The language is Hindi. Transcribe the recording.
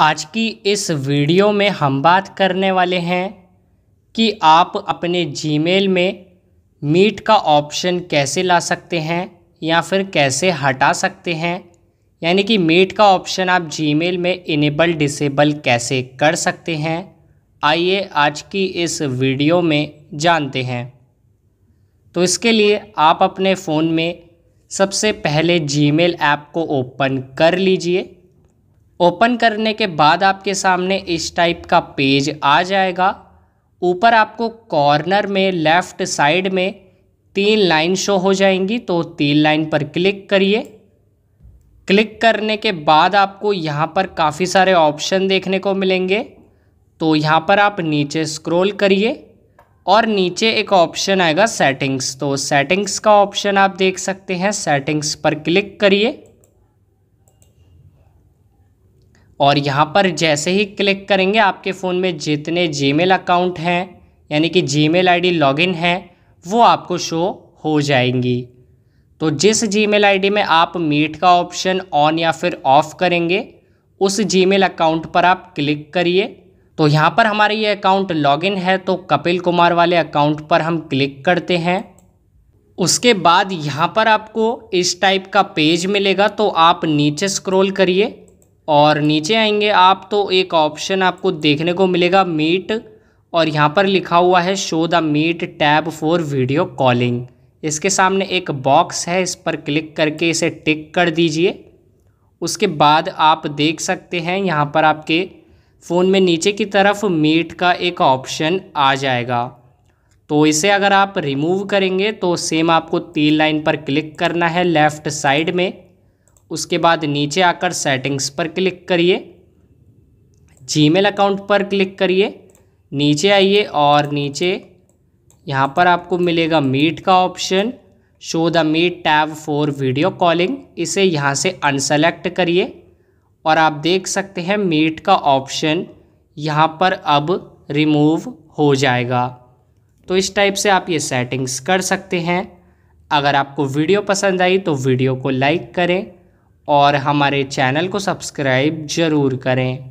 आज की इस वीडियो में हम बात करने वाले हैं कि आप अपने जीमेल में मीट का ऑप्शन कैसे ला सकते हैं या फिर कैसे हटा सकते हैं यानी कि मीट का ऑप्शन आप जीमेल में इनेबल डिसेबल कैसे कर सकते हैं आइए आज की इस वीडियो में जानते हैं तो इसके लिए आप अपने फ़ोन में सबसे पहले जीमेल ऐप को ओपन कर लीजिए ओपन करने के बाद आपके सामने इस टाइप का पेज आ जाएगा ऊपर आपको कॉर्नर में लेफ़्ट साइड में तीन लाइन शो हो जाएंगी तो तीन लाइन पर क्लिक करिए क्लिक करने के बाद आपको यहाँ पर काफ़ी सारे ऑप्शन देखने को मिलेंगे तो यहाँ पर आप नीचे स्क्रॉल करिए और नीचे एक ऑप्शन आएगा सेटिंग्स तो सेटिंग्स का ऑप्शन आप देख सकते हैं सेटिंग्स पर क्लिक करिए और यहाँ पर जैसे ही क्लिक करेंगे आपके फ़ोन में जितने जीमेल अकाउंट हैं यानी कि जीमेल आईडी लॉगिन है वो आपको शो हो जाएंगी तो जिस जीमेल आईडी में आप मीट का ऑप्शन ऑन या फिर ऑफ़ करेंगे उस जीमेल अकाउंट पर आप क्लिक करिए तो यहाँ पर हमारे ये अकाउंट लॉगिन है तो कपिल कुमार वाले अकाउंट पर हम क्लिक करते हैं उसके बाद यहाँ पर आपको इस टाइप का पेज मिलेगा तो आप नीचे स्क्रॉल करिए और नीचे आएंगे आप तो एक ऑप्शन आपको देखने को मिलेगा मीट और यहाँ पर लिखा हुआ है show the meet tab for video calling इसके सामने एक बॉक्स है इस पर क्लिक करके इसे टिक कर दीजिए उसके बाद आप देख सकते हैं यहाँ पर आपके फ़ोन में नीचे की तरफ मीट का एक ऑप्शन आ जाएगा तो इसे अगर आप रिमूव करेंगे तो सेम आपको तीन लाइन पर क्लिक करना है लेफ़्ट साइड में उसके बाद नीचे आकर सेटिंग्स पर क्लिक करिए जीमेल अकाउंट पर क्लिक करिए नीचे आइए और नीचे यहाँ पर आपको मिलेगा मीट का option show the meet tab for video calling इसे यहाँ से अनसेलेक्ट करिए और आप देख सकते हैं मीट का ऑप्शन यहाँ पर अब रिमूव हो जाएगा तो इस टाइप से आप ये सेटिंग्स कर सकते हैं अगर आपको वीडियो पसंद आई तो वीडियो को लाइक करें और हमारे चैनल को सब्सक्राइब ज़रूर करें